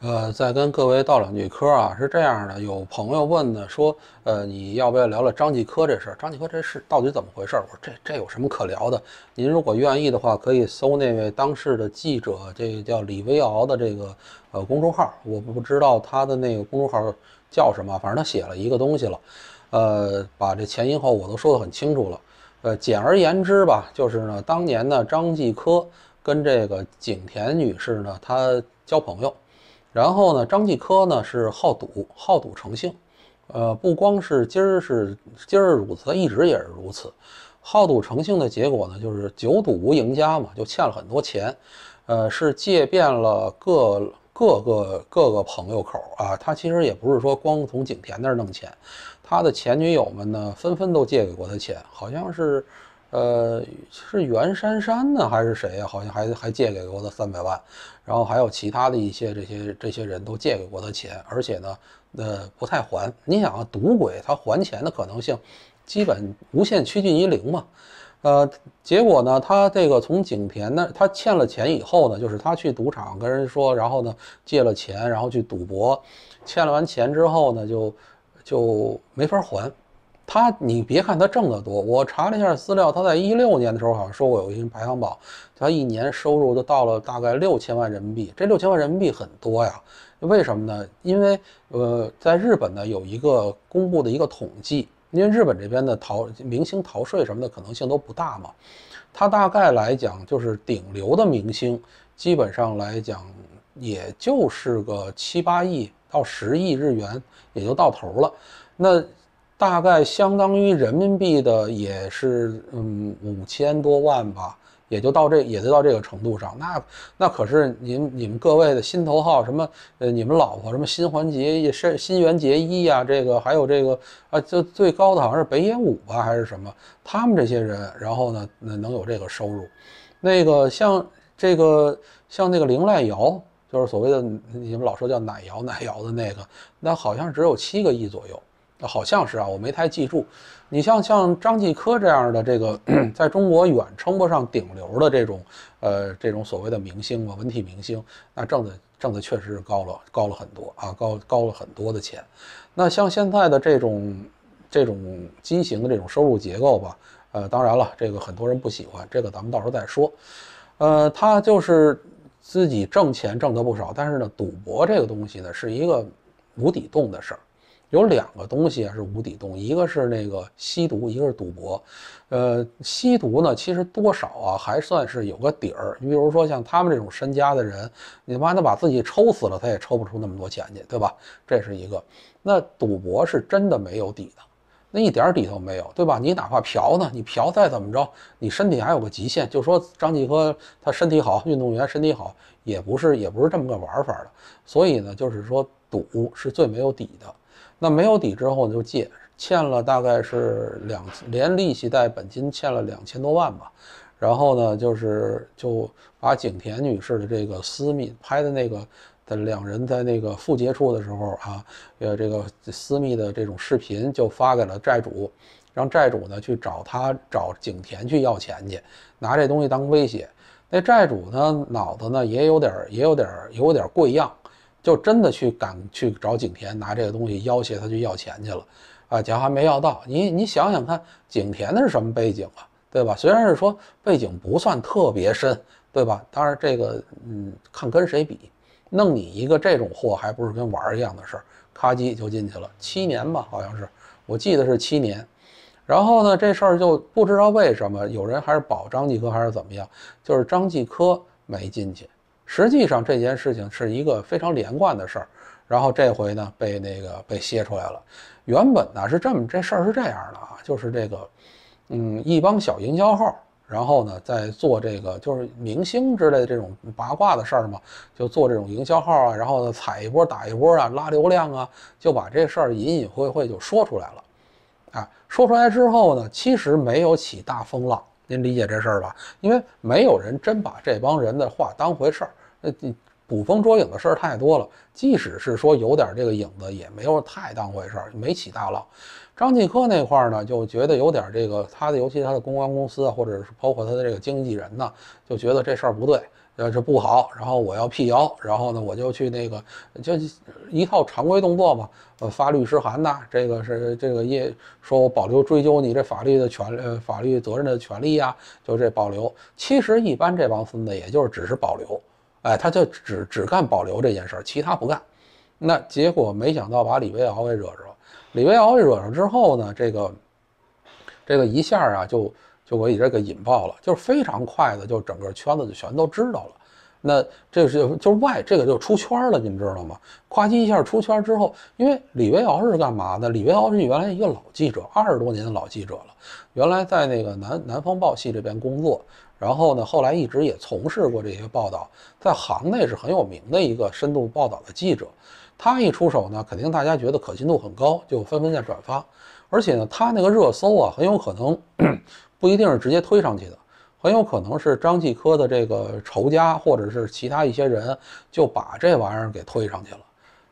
呃，再跟各位道两句嗑啊，是这样的，有朋友问呢，说，呃，你要不要聊聊张继科这事儿？张继科这事到底怎么回事？我说这这有什么可聊的？您如果愿意的话，可以搜那位当事的记者，这个、叫李威敖的这个呃公众号，我不知道他的那个公众号叫什么，反正他写了一个东西了，呃，把这前因后果我都说得很清楚了。呃，简而言之吧，就是呢，当年呢，张继科跟这个景田女士呢，他交朋友。然后呢，张继科呢是好赌，好赌成性，呃，不光是今儿是今儿如此，他一直也是如此。好赌成性的结果呢，就是久赌无赢家嘛，就欠了很多钱，呃，是借遍了各各个各个朋友口啊。他其实也不是说光从景甜那儿弄钱，他的前女友们呢，纷纷都借给过他钱，好像是。呃，是袁姗姗呢，还是谁呀？好像还还借给过他三百万，然后还有其他的一些这些这些人都借给过他钱，而且呢，呃，不太还。你想啊，赌鬼他还钱的可能性，基本无限趋近于零嘛。呃，结果呢，他这个从景田那他欠了钱以后呢，就是他去赌场跟人说，然后呢借了钱，然后去赌博，欠了完钱之后呢，就就没法还。他，你别看他挣得多，我查了一下资料，他在一六年的时候好像说过有一份排行榜，他一年收入都到了大概六千万人民币。这六千万人民币很多呀？为什么呢？因为呃，在日本呢有一个公布的一个统计，因为日本这边的逃明星逃税什么的可能性都不大嘛。他大概来讲就是顶流的明星，基本上来讲也就是个七八亿到十亿日元也就到头了。那。大概相当于人民币的也是，嗯，五千多万吧，也就到这，也就到这个程度上。那那可是您你们各位的心头号什么，呃，你们老婆什么新环节新新元结一呀，这个还有这个啊，就最高的好像是北野武吧，还是什么？他们这些人，然后呢，能能有这个收入。那个像这个像那个绫濑遥，就是所谓的你们老说叫奶摇奶摇的那个，那好像只有七个亿左右。那好像是啊，我没太记住。你像像张继科这样的这个，在中国远称不上顶流的这种，呃，这种所谓的明星吧，文体明星，那挣的挣的确实是高了，高了很多啊，高高了很多的钱。那像现在的这种这种畸形的这种收入结构吧，呃，当然了，这个很多人不喜欢，这个咱们到时候再说。呃，他就是自己挣钱挣得不少，但是呢，赌博这个东西呢，是一个无底洞的事儿。有两个东西啊是无底洞，一个是那个吸毒，一个是赌博。呃，吸毒呢，其实多少啊还算是有个底儿。你比如说像他们这种身家的人，你他妈的把自己抽死了，他也抽不出那么多钱去，对吧？这是一个。那赌博是真的没有底的，那一点底都没有，对吧？你哪怕嫖呢，你嫖再怎么着，你身体还有个极限。就说张继科他身体好，运动员身体好，也不是也不是这么个玩法的。所以呢，就是说赌是最没有底的。那没有底之后就借，欠了大概是两连利息带本金欠了两千多万吧。然后呢，就是就把景田女士的这个私密拍的那个的两人在那个复接触的时候啊，呃，这个私密的这种视频就发给了债主，让债主呢去找他找景田去要钱去，拿这东西当威胁。那债主呢脑子呢也有点也有点有点过样。就真的去敢去找景田拿这个东西要挟他去要钱去了，啊，钱还没要到，你你想想看，景田那是什么背景啊，对吧？虽然是说背景不算特别深，对吧？当然这个，嗯，看跟谁比，弄你一个这种货，还不是跟玩儿一样的事儿，咔叽就进去了七年吧，好像是，我记得是七年。然后呢，这事儿就不知道为什么有人还是保张继科还是怎么样，就是张继科没进去。实际上这件事情是一个非常连贯的事儿，然后这回呢被那个被泄出来了。原本呢是这么这事儿是这样的啊，就是这个，嗯，一帮小营销号，然后呢在做这个就是明星之类的这种八卦的事儿嘛，就做这种营销号啊，然后呢踩一波打一波啊，拉流量啊，就把这事儿隐隐晦晦就说出来了。啊，说出来之后呢，其实没有起大风浪，您理解这事儿吧？因为没有人真把这帮人的话当回事儿。那这捕风捉影的事儿太多了，即使是说有点这个影子，也没有太当回事儿，没起大浪。张继科那块呢，就觉得有点这个，他的尤其他的公关公司啊，或者是包括他的这个经纪人呢，就觉得这事儿不对，呃，这不好，然后我要辟谣，然后呢，我就去那个，就一套常规动作嘛，呃，发律师函呐，这个是这个也说我保留追究你这法律的权呃法律责任的权利呀，就这保留。其实一般这帮孙子也就是只是保留。哎，他就只只干保留这件事儿，其他不干。那结果没想到把李维敖给惹着了。李维敖给惹上之后呢，这个这个一下啊，就就给这个引爆了，就是非常快的，就整个圈子就全都知道了。那这是就外这个就出圈了，你们知道吗？夸叽一下出圈之后，因为李维敖是干嘛的？李维敖是原来一个老记者，二十多年的老记者了，原来在那个南南方报系这边工作。然后呢，后来一直也从事过这些报道，在行内是很有名的一个深度报道的记者。他一出手呢，肯定大家觉得可信度很高，就纷纷在转发。而且呢，他那个热搜啊，很有可能 不一定是直接推上去的，很有可能是张继科的这个仇家或者是其他一些人就把这玩意儿给推上去了。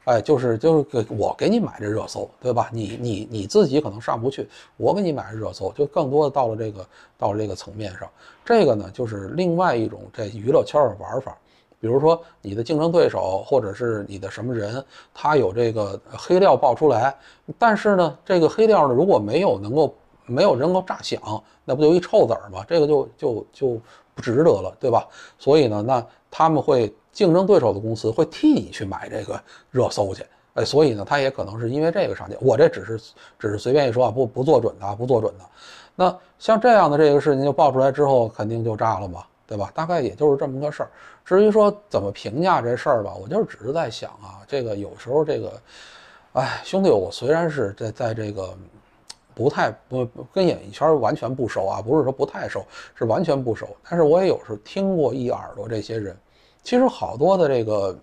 哎，就是就是给我给你买这热搜，对吧？你你你自己可能上不去，我给你买热搜，就更多的到了这个到了这个层面上。这个呢，就是另外一种在娱乐圈的玩法。比如说，你的竞争对手或者是你的什么人，他有这个黑料爆出来，但是呢，这个黑料呢如果没有能够没有能够炸响，那不就一臭子儿吗？这个就就就不值得了，对吧？所以呢，那他们会。竞争对手的公司会替你去买这个热搜去，哎，所以呢，他也可能是因为这个上去。我这只是只是随便一说啊，不不做准的，不做准的。那像这样的这个事情就爆出来之后，肯定就炸了嘛，对吧？大概也就是这么个事儿。至于说怎么评价这事儿吧，我就是只是在想啊，这个有时候这个，哎，兄弟，我虽然是在在这个不太不跟演艺圈完全不熟啊，不是说不太熟，是完全不熟，但是我也有时候听过一耳朵这些人。其实好多的这个，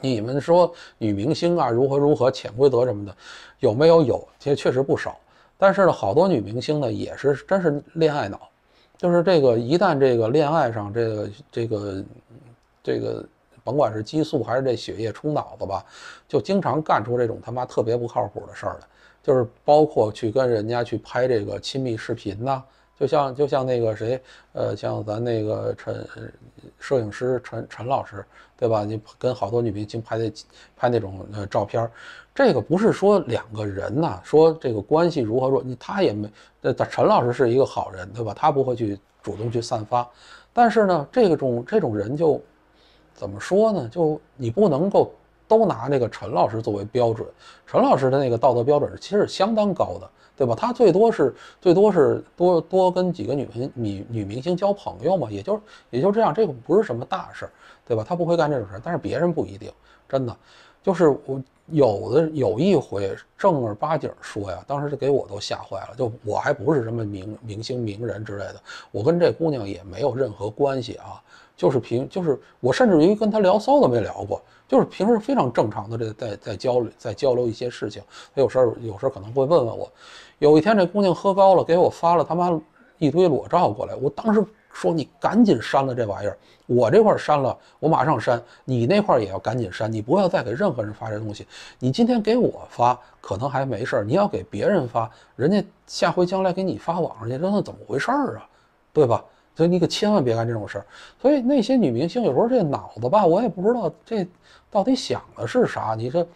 你们说女明星啊，如何如何潜规则什么的，有没有？有，其实确实不少。但是呢，好多女明星呢，也是真是恋爱脑，就是这个一旦这个恋爱上，这个这个这个，甭管是激素还是这血液冲脑子吧，就经常干出这种他妈特别不靠谱的事儿来，就是包括去跟人家去拍这个亲密视频呐。就像就像那个谁，呃，像咱那个陈摄影师陈陈老师，对吧？你跟好多女明星拍的拍那种呃照片这个不是说两个人呐，说这个关系如何说，你他也没，呃，陈老师是一个好人，对吧？他不会去主动去散发，但是呢，这个种这种人就怎么说呢？就你不能够。都拿那个陈老师作为标准，陈老师的那个道德标准其实是相当高的，对吧？他最多是最多是多多跟几个女明女女明星交朋友嘛，也就也就这样，这个不是什么大事儿，对吧？他不会干这种事儿，但是别人不一定。真的，就是我有的有一回正儿八经说呀，当时就给我都吓坏了，就我还不是什么明明星名人之类的，我跟这姑娘也没有任何关系啊。就是平，就是我甚至于跟他聊骚都没聊过，就是平时非常正常的这在在交流，在交流一些事情。他有时候有时候可能会问问我。有一天这姑娘喝高了，给我发了他妈一堆裸照过来，我当时说你赶紧删了这玩意儿，我这块删了，我马上删，你那块也要赶紧删，你不要再给任何人发这东西。你今天给我发可能还没事儿，你要给别人发，人家下回将来给你发网上去，这算怎么回事儿啊？对吧？所以你可千万别干这种事儿。所以那些女明星有时候这脑子吧，我也不知道这到底想的是啥。你说，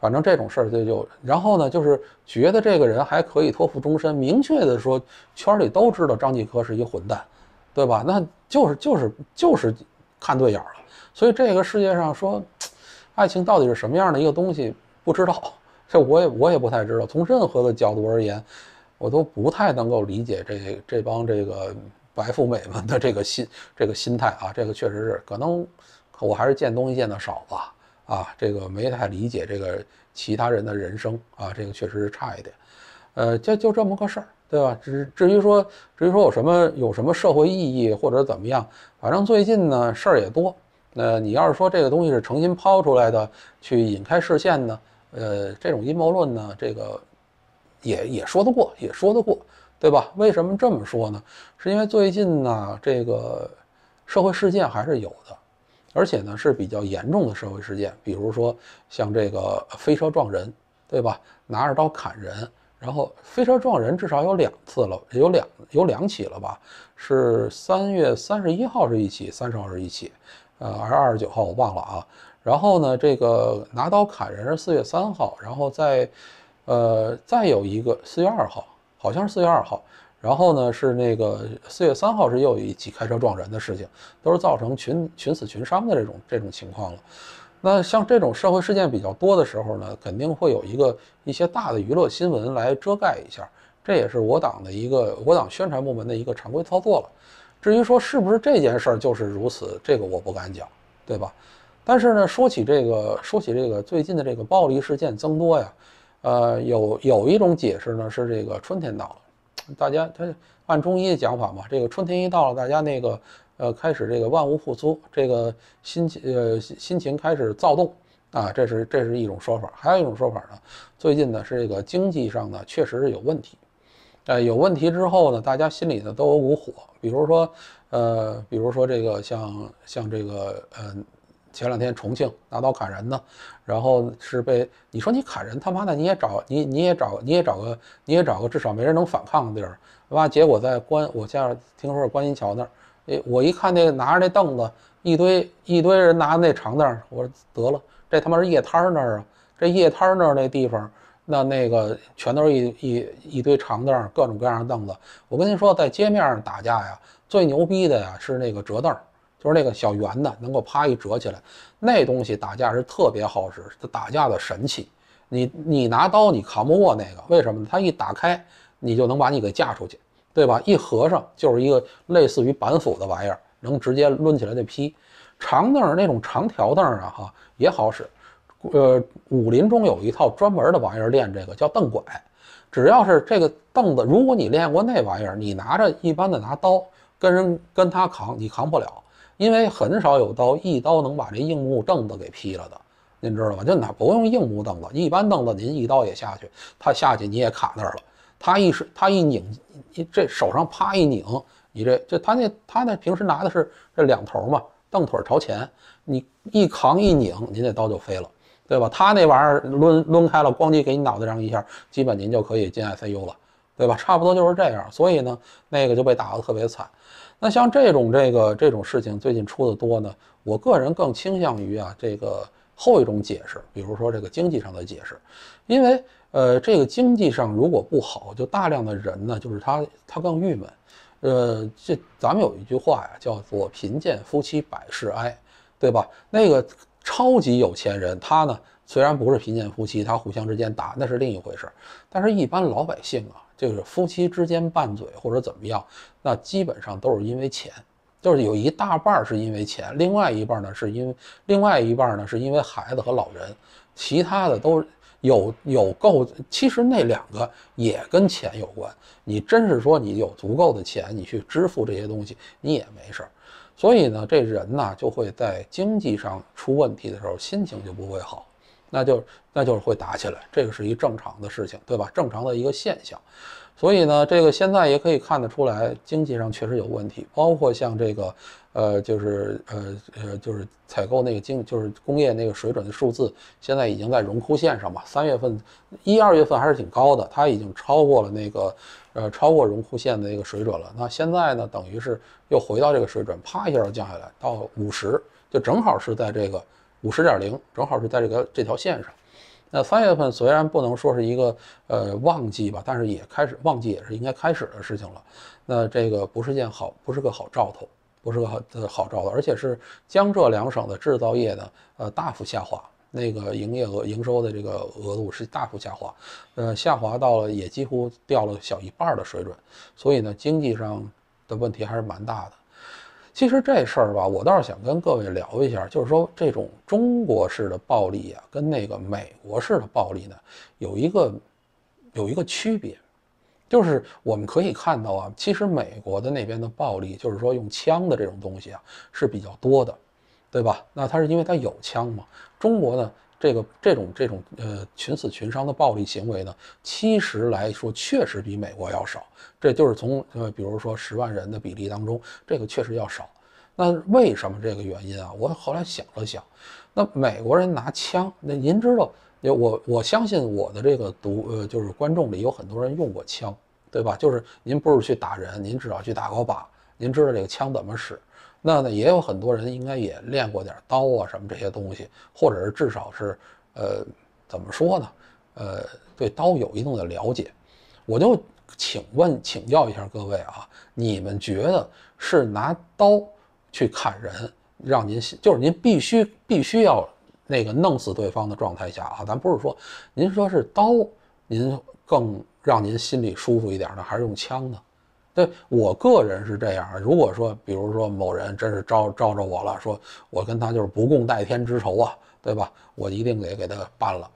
反正这种事儿就就，然后呢，就是觉得这个人还可以托付终身。明确的说，圈里都知道张继科是一混蛋，对吧？那就是就是就是看对眼儿了。所以这个世界上说，爱情到底是什么样的一个东西，不知道。这我也我也不太知道。从任何的角度而言，我都不太能够理解这这帮这个。白富美们的这个心，这个心态啊，这个确实是可能，我还是见东西见的少吧，啊，这个没太理解这个其他人的人生啊，这个确实是差一点，呃，就就这么个事儿，对吧？至至于说至于说有什么有什么社会意义或者怎么样，反正最近呢事儿也多，呃，你要是说这个东西是诚心抛出来的去引开视线呢，呃，这种阴谋论呢，这个也也说得过，也说得过。对吧？为什么这么说呢？是因为最近呢，这个社会事件还是有的，而且呢是比较严重的社会事件，比如说像这个飞车撞人，对吧？拿着刀砍人，然后飞车撞人至少有两次了，有两有两起了吧？是三月三十一号是一起，三十号是一起，呃，是二十九号我忘了啊。然后呢，这个拿刀砍人是四月三号，然后再，呃，再有一个四月二号。好像是四月二号，然后呢是那个四月三号是又一起开车撞人的事情，都是造成群群死群伤的这种这种情况了。那像这种社会事件比较多的时候呢，肯定会有一个一些大的娱乐新闻来遮盖一下，这也是我党的一个我党宣传部门的一个常规操作了。至于说是不是这件事儿就是如此，这个我不敢讲，对吧？但是呢，说起这个说起这个最近的这个暴力事件增多呀。呃，有有一种解释呢，是这个春天到了，大家他按中医的讲法嘛，这个春天一到了，大家那个呃开始这个万物复苏，这个心情呃心情开始躁动啊，这是这是一种说法。还有一种说法呢，最近呢是这个经济上呢确实是有问题，呃有问题之后呢，大家心里呢都有股火，比如说呃，比如说这个像像这个呃。前两天重庆拿刀砍人呢，然后是被你说你砍人他妈的你也找你你也找你也找个你也找个至少没人能反抗的地儿，对吧？结果在观我家听说是观音桥那儿，哎，我一看那个拿着那凳子一堆一堆人拿着那长凳，我说得了，这他妈是夜摊那儿啊，这夜摊那儿那地方那那个全都是一一一堆长凳，各种各样的凳子。我跟您说，在街面上打架呀，最牛逼的呀是那个折凳。就是那个小圆的，能够啪一折起来，那东西打架是特别好使，它打架的神器。你你拿刀你扛不过那个，为什么呢？它一打开，你就能把你给架出去，对吧？一合上就是一个类似于板斧的玩意儿，能直接抡起来那劈。长凳儿那种长条凳儿啊，哈也好使。呃，武林中有一套专门的玩意儿练这个，叫凳拐。只要是这个凳子，如果你练过那玩意儿，你拿着一般的拿刀跟人跟他扛，你扛不了。因为很少有刀一刀能把这硬木凳子给劈了的，您知道吧？就哪不用硬木凳子，一般凳子您一刀也下去，他下去你也卡那儿了。他一是他一拧，你这手上啪一拧，你这就他那他那平时拿的是这两头嘛，凳腿朝前，你一扛一拧，您那刀就飞了，对吧？他那玩意儿抡抡开了，咣叽给你脑袋上一下，基本您就可以进 ICU 了。对吧？差不多就是这样，所以呢，那个就被打得特别惨。那像这种这个这种事情，最近出的多呢，我个人更倾向于啊这个后一种解释，比如说这个经济上的解释，因为呃这个经济上如果不好，就大量的人呢，就是他他更郁闷。呃，这咱们有一句话呀，叫做“贫贱夫妻百事哀”，对吧？那个超级有钱人，他呢虽然不是贫贱夫妻，他互相之间打那是另一回事，但是一般老百姓啊。就是夫妻之间拌嘴或者怎么样，那基本上都是因为钱，就是有一大半是因为钱，另外一半呢是因为另外一半呢是因为孩子和老人，其他的都有有够，其实那两个也跟钱有关。你真是说你有足够的钱，你去支付这些东西，你也没事儿。所以呢，这人呢就会在经济上出问题的时候，心情就不会好。那就那就是会打起来，这个是一正常的事情，对吧？正常的一个现象。所以呢，这个现在也可以看得出来，经济上确实有问题。包括像这个，呃，就是呃呃，就是采购那个经，就是工业那个水准的数字，现在已经在荣枯线上嘛。三月份、一二月份还是挺高的，它已经超过了那个，呃，超过荣枯线的那个水准了。那现在呢，等于是又回到这个水准，啪一下降下来，到五十，就正好是在这个。五十点零正好是在这个这条线上。那三月份虽然不能说是一个呃旺季吧，但是也开始旺季也是应该开始的事情了。那这个不是件好，不是个好兆头，不是个好兆头，而且是江浙两省的制造业呢，呃大幅下滑，那个营业额营收的这个额度是大幅下滑，呃下滑到了也几乎掉了小一半的水准。所以呢，经济上的问题还是蛮大的。其实这事儿吧，我倒是想跟各位聊一下，就是说这种中国式的暴力啊，跟那个美国式的暴力呢，有一个有一个区别，就是我们可以看到啊，其实美国的那边的暴力，就是说用枪的这种东西啊，是比较多的，对吧？那它是因为它有枪嘛？中国呢？这个这种这种呃群死群伤的暴力行为呢，其实来说确实比美国要少。这就是从呃比如说十万人的比例当中，这个确实要少。那为什么这个原因啊？我后来想了想，那美国人拿枪，那您知道，我我相信我的这个读呃就是观众里有很多人用过枪，对吧？就是您不是去打人，您至少去打过靶，您知道这个枪怎么使。那呢，也有很多人应该也练过点刀啊，什么这些东西，或者是至少是，呃，怎么说呢，呃，对刀有一定的了解。我就请问请教一下各位啊，你们觉得是拿刀去砍人，让您心，就是您必须必须要那个弄死对方的状态下啊，咱不是说，您说是刀，您更让您心里舒服一点呢，还是用枪呢？对我个人是这样，如果说，比如说某人真是招招着我了，说我跟他就是不共戴天之仇啊，对吧？我一定得给他办了。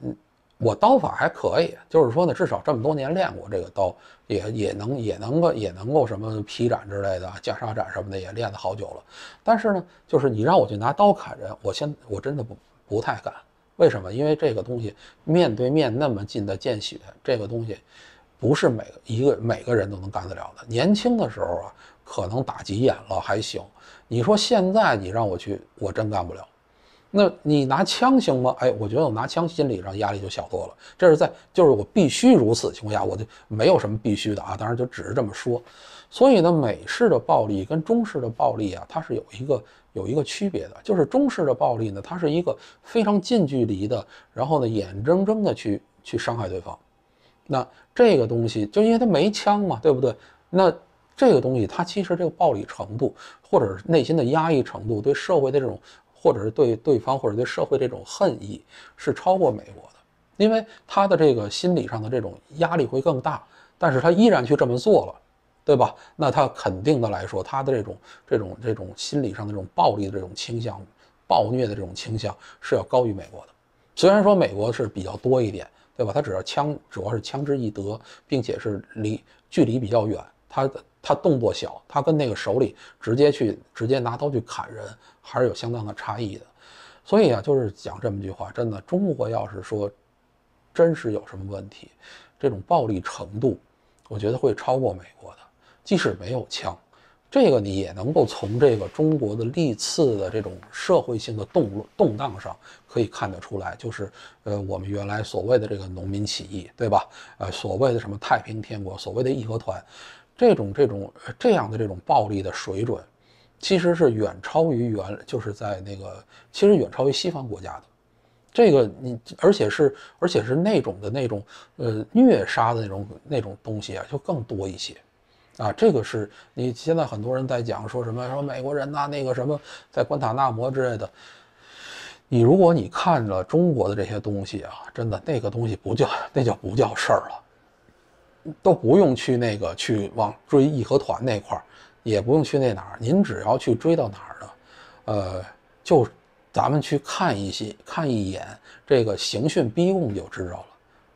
嗯，我刀法还可以，就是说呢，至少这么多年练过这个刀，也也能也能够也能够什么劈斩之类的，袈裟斩什么的也练了好久了。但是呢，就是你让我去拿刀砍人，我现我真的不不太敢。为什么？因为这个东西面对面那么近的见血，这个东西。不是每个一个每个人都能干得了的。年轻的时候啊，可能打急眼了还行。你说现在你让我去，我真干不了。那你拿枪行吗？哎，我觉得我拿枪心理上压力就小多了。这是在就是我必须如此情况下，我就没有什么必须的啊。当然就只是这么说。所以呢，美式的暴力跟中式的暴力啊，它是有一个有一个区别的。就是中式的暴力呢，它是一个非常近距离的，然后呢，眼睁睁的去去伤害对方。那这个东西就因为他没枪嘛，对不对？那这个东西它其实这个暴力程度，或者内心的压抑程度，对社会的这种，或者是对对方或者对社会这种恨意，是超过美国的，因为他的这个心理上的这种压力会更大。但是他依然去这么做了，对吧？那他肯定的来说，他的这种这种这种心理上的这种暴力的这种倾向，暴虐的这种倾向是要高于美国的，虽然说美国是比较多一点。对吧？他只要枪，主要是枪支易得，并且是离距离比较远，他他动作小，他跟那个手里直接去直接拿刀去砍人，还是有相当的差异的。所以啊，就是讲这么句话，真的，中国要是说真是有什么问题，这种暴力程度，我觉得会超过美国的，即使没有枪。这个你也能够从这个中国的历次的这种社会性的动动荡上可以看得出来，就是呃，我们原来所谓的这个农民起义，对吧？呃，所谓的什么太平天国，所谓的义和团，这种这种这样的这种暴力的水准，其实是远超于原就是在那个其实远超于西方国家的。这个你而且是而且是那种的那种呃虐杀的那种那种东西啊，就更多一些。啊，这个是你现在很多人在讲说什么，说美国人呐，那个什么在关塔纳摩之类的。你如果你看了中国的这些东西啊，真的那个东西不叫那叫不叫事儿了，都不用去那个去往追义和团那块儿，也不用去那哪儿，您只要去追到哪儿了，呃，就咱们去看一些看一眼这个刑讯逼供就知道了，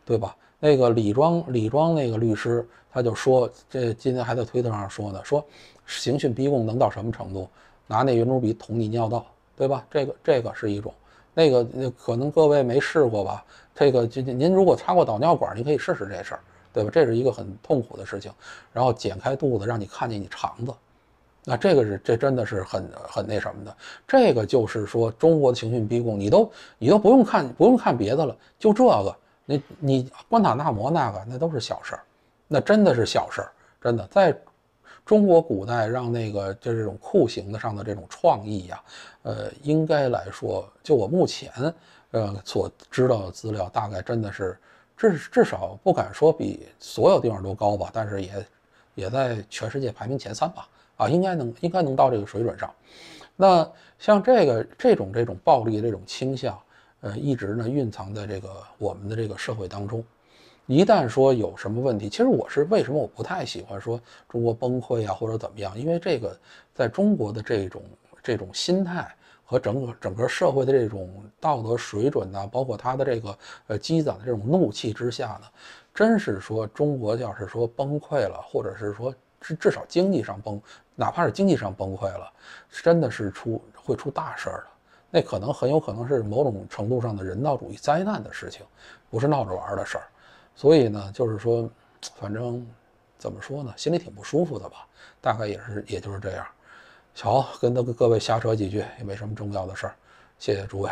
对吧？那个李庄，李庄那个律师，他就说，这今天还在推特上说呢，说刑讯逼供能到什么程度？拿那圆珠笔捅你尿道，对吧？这个这个是一种，那个那可能各位没试过吧？这个您您如果插过导尿管，您可以试试这事儿，对吧？这是一个很痛苦的事情，然后剪开肚子让你看见你肠子，那这个是这真的是很很那什么的，这个就是说中国的刑讯逼供，你都你都不用看不用看别的了，就这个。那你关塔纳摩那个，那都是小事儿，那真的是小事儿，真的在，中国古代让那个就这种酷刑的上的这种创意呀，呃，应该来说，就我目前呃所知道的资料，大概真的是，至至少不敢说比所有地方都高吧，但是也，也在全世界排名前三吧，啊，应该能应该能到这个水准上，那像这个这种这种暴力这种倾向。呃，一直呢蕴藏在这个我们的这个社会当中。一旦说有什么问题，其实我是为什么我不太喜欢说中国崩溃啊，或者怎么样？因为这个在中国的这种这种心态和整个整个社会的这种道德水准呐，包括他的这个呃积攒的这种怒气之下呢，真是说中国要是说崩溃了，或者是说至至少经济上崩，哪怕是经济上崩溃了，真的是出会出大事儿的。那可能很有可能是某种程度上的人道主义灾难的事情，不是闹着玩儿的事儿，所以呢，就是说，反正怎么说呢，心里挺不舒服的吧，大概也是，也就是这样。好，跟各各位瞎扯几句，也没什么重要的事儿，谢谢诸位。